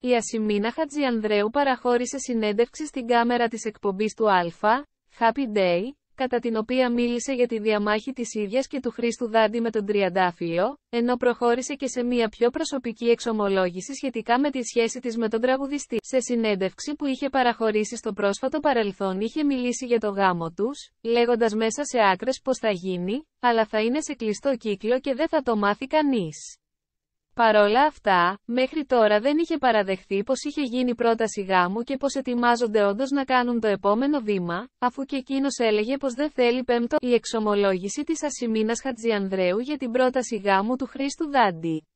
Η Ασημίνα Χατζιανδρέου παραχώρησε συνέντευξη στην κάμερα της εκπομπής του Αλφα, Happy Day, κατά την οποία μίλησε για τη διαμάχη της ίδιας και του Χρήστου Δάντη με τον Τριαντάφυλλο, ενώ προχώρησε και σε μια πιο προσωπική εξομολόγηση σχετικά με τη σχέση της με τον τραγουδιστή. Σε συνέντευξη που είχε παραχωρήσει στο πρόσφατο παρελθόν είχε μιλήσει για το γάμο τους, λέγοντας μέσα σε άκρες πως θα γίνει, αλλά θα είναι σε κλειστό κύκλο και δεν θα το μάθει κανείς. Παρόλα αυτά, μέχρι τώρα δεν είχε παραδεχθεί πως είχε γίνει πρόταση γάμου και πως ετοιμάζονται όντως να κάνουν το επόμενο βήμα, αφού και εκείνος έλεγε πως δεν θέλει πέμπτο η εξομολόγηση της Ασημίνας Χατζιανδρέου για την πρόταση γάμου του Χρήστου Δάντη.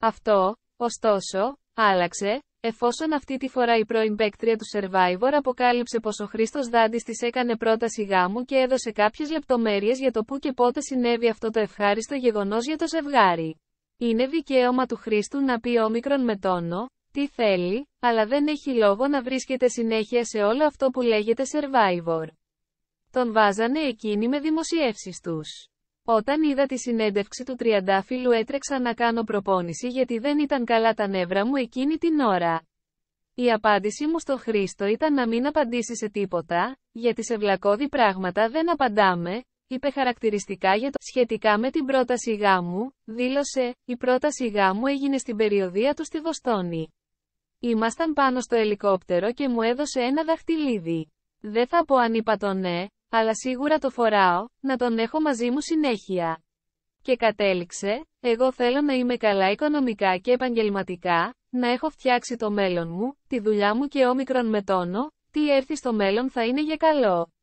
Αυτό, ωστόσο, άλλαξε, εφόσον αυτή τη φορά η πρώην παίκτρια του Survivor αποκάλυψε πως ο Χρήστος Δάντης της έκανε πρόταση γάμου και έδωσε κάποιες λεπτομέρειες για το πού και πότε συνέβη αυτό το ευχάριστο γεγονός για το ζευγάρι. Είναι δικαίωμα του Χρήστου να πει όμικρον με τόνο, τι θέλει, αλλά δεν έχει λόγο να βρίσκεται συνέχεια σε όλο αυτό που λέγεται Survivor. Τον βάζανε εκείνοι με δημοσιεύσεις τους. Όταν είδα τη συνέντευξη του τριαντάφυλλου έτρεξα να κάνω προπόνηση γιατί δεν ήταν καλά τα νεύρα μου εκείνη την ώρα. Η απάντησή μου στο Χρήστο ήταν να μην απαντήσει σε τίποτα, γιατί σε βλακώδη πράγματα δεν απαντάμε, είπε χαρακτηριστικά για το σχετικά με την πρόταση γάμου, δήλωσε, η πρόταση γάμου έγινε στην περιοδία του στη Βοστόνη. Ήμασταν πάνω στο ελικόπτερο και μου έδωσε ένα δαχτυλίδι. Δεν θα πω αν είπα το ναι, αλλά σίγουρα το φοράω, να τον έχω μαζί μου συνέχεια. Και κατέληξε, εγώ θέλω να είμαι καλά οικονομικά και επαγγελματικά, να έχω φτιάξει το μέλλον μου, τη δουλειά μου και όμικρον με τόνο, τι έρθει στο μέλλον θα είναι για καλό.